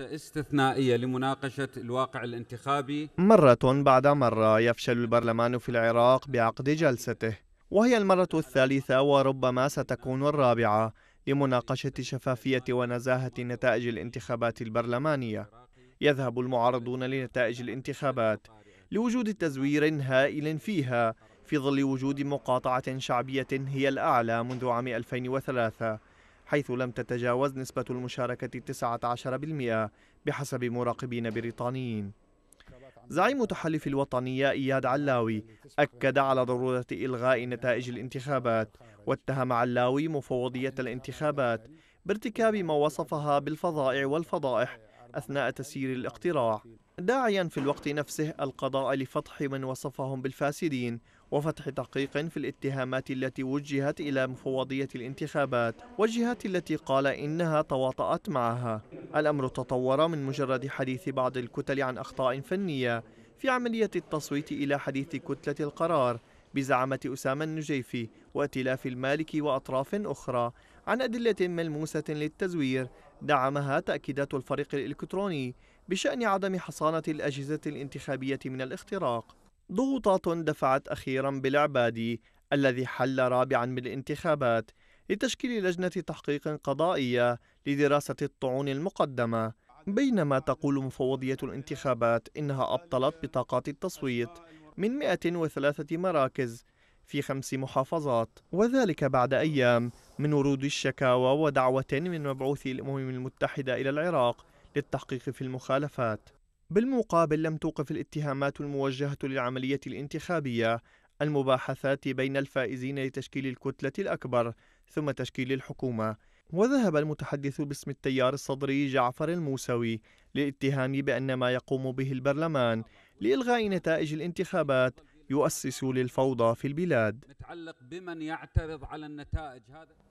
استثنائية لمناقشة الواقع الانتخابي مرة بعد مرة يفشل البرلمان في العراق بعقد جلسته وهي المرة الثالثة وربما ستكون الرابعة لمناقشة شفافية ونزاهة نتائج الانتخابات البرلمانية يذهب المعارضون لنتائج الانتخابات لوجود تزوير هائل فيها في ظل وجود مقاطعة شعبية هي الأعلى منذ عام 2003 حيث لم تتجاوز نسبة المشاركة 19% بحسب مراقبين بريطانيين زعيم تحالف الوطنية إياد علاوي أكد على ضرورة إلغاء نتائج الانتخابات واتهم علاوي مفوضية الانتخابات بارتكاب ما وصفها بالفظائع والفضائح أثناء تسيير الاقتراع داعيا في الوقت نفسه القضاء لفضح من وصفهم بالفاسدين وفتح تحقيق في الاتهامات التي وجهت إلى مفوضية الانتخابات والجهات التي قال إنها تواطأت معها الأمر تطور من مجرد حديث بعض الكتل عن أخطاء فنية في عملية التصويت إلى حديث كتلة القرار بزعامة أسامة النجيفي وائتلاف المالك وأطراف أخرى عن أدلة ملموسة للتزوير دعمها تأكيدات الفريق الإلكتروني بشأن عدم حصانة الأجهزة الانتخابية من الاختراق ضغوطات دفعت أخيرا بالعبادي الذي حل رابعا بالانتخابات لتشكيل لجنة تحقيق قضائية لدراسة الطعون المقدمة بينما تقول مفوضية الانتخابات إنها أبطلت بطاقات التصويت من 103 مراكز في خمس محافظات وذلك بعد أيام من ورود الشكاوى ودعوة من مبعوث الأمم المتحدة إلى العراق للتحقيق في المخالفات بالمقابل لم توقف الاتهامات الموجهة للعملية الانتخابية المباحثات بين الفائزين لتشكيل الكتلة الأكبر ثم تشكيل الحكومة وذهب المتحدث باسم التيار الصدري جعفر الموسوي للاتهام بأن ما يقوم به البرلمان لإلغاء نتائج الانتخابات يؤسس للفوضى في البلاد بمن يعترض على النتائج هذا